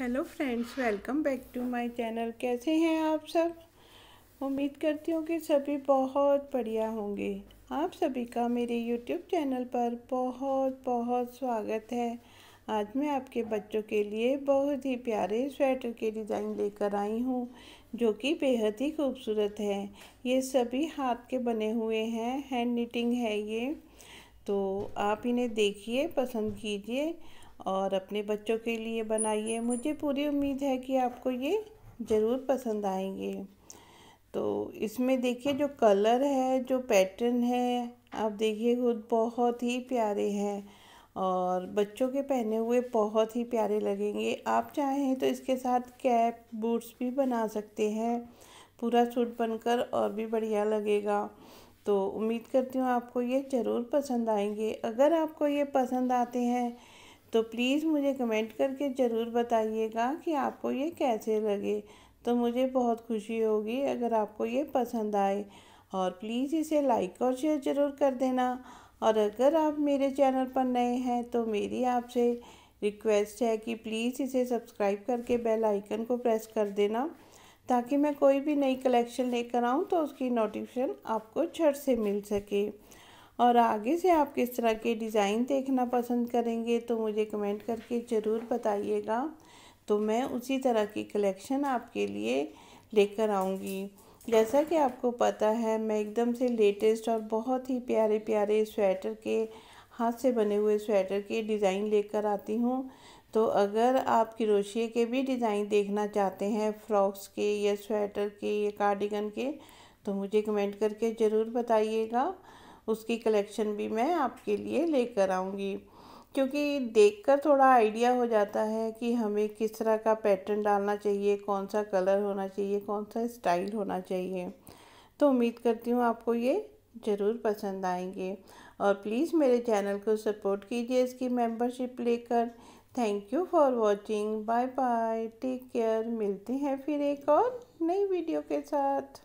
hello friends welcome back to my channel कैसे हैं आप सब उम्मीद करती हूँ कि सभी बहुत बढ़िया होंगे आप सभी का मेरे यूट्यूब चैनल पर बहुत बहुत स्वागत है आज मैं आपके बच्चों के लिए बहुत ही प्यारे स्वेटर के डिज़ाइन लेकर आई हूँ जो कि बेहद ही खूबसूरत है ये सभी हाथ के बने हुए हैं हैंड निटिंग है ये तो आप इन्हें देखिए पसंद कीजिए और अपने बच्चों के लिए बनाइए मुझे पूरी उम्मीद है कि आपको ये ज़रूर पसंद आएंगे तो इसमें देखिए जो कलर है जो पैटर्न है आप देखिए खुद बहुत ही प्यारे हैं और बच्चों के पहने हुए बहुत ही प्यारे लगेंगे आप चाहें तो इसके साथ कैप बूट्स भी बना सकते हैं पूरा सूट बनकर और भी बढ़िया लगेगा तो उम्मीद करती हूँ आपको ये ज़रूर पसंद आएंगे अगर आपको ये पसंद आते हैं तो प्लीज़ मुझे कमेंट करके ज़रूर बताइएगा कि आपको ये कैसे लगे तो मुझे बहुत खुशी होगी अगर आपको ये पसंद आए और प्लीज़ इसे लाइक और शेयर ज़रूर कर देना और अगर आप मेरे चैनल पर नए हैं तो मेरी आपसे रिक्वेस्ट है कि प्लीज़ इसे सब्सक्राइब करके बेल आइकन को प्रेस कर देना ताकि मैं कोई भी नई कलेक्शन लेकर आऊँ तो उसकी नोटिफिकेशन आपको झट से मिल सके और आगे से आप किस तरह के डिज़ाइन देखना पसंद करेंगे तो मुझे कमेंट करके ज़रूर बताइएगा तो मैं उसी तरह की कलेक्शन आपके लिए लेकर आऊँगी जैसा कि आपको पता है मैं एकदम से लेटेस्ट और बहुत ही प्यारे प्यारे स्वेटर के हाथ से बने हुए स्वेटर के डिज़ाइन लेकर आती हूँ तो अगर आप क्रोशिए के भी डिज़ाइन देखना चाहते हैं फ्रॉक्स के या स्वेटर के या कार्डिगन के तो मुझे कमेंट करके ज़रूर बताइएगा उसकी कलेक्शन भी मैं आपके लिए लेकर आऊँगी क्योंकि देखकर थोड़ा आइडिया हो जाता है कि हमें किस तरह का पैटर्न डालना चाहिए कौन सा कलर होना चाहिए कौन सा स्टाइल होना चाहिए तो उम्मीद करती हूँ आपको ये ज़रूर पसंद आएंगे और प्लीज़ मेरे चैनल को सपोर्ट कीजिए इसकी मेंबरशिप लेकर thank you for watching bye bye take care मिलते हैं फिर एक और नई वीडियो के साथ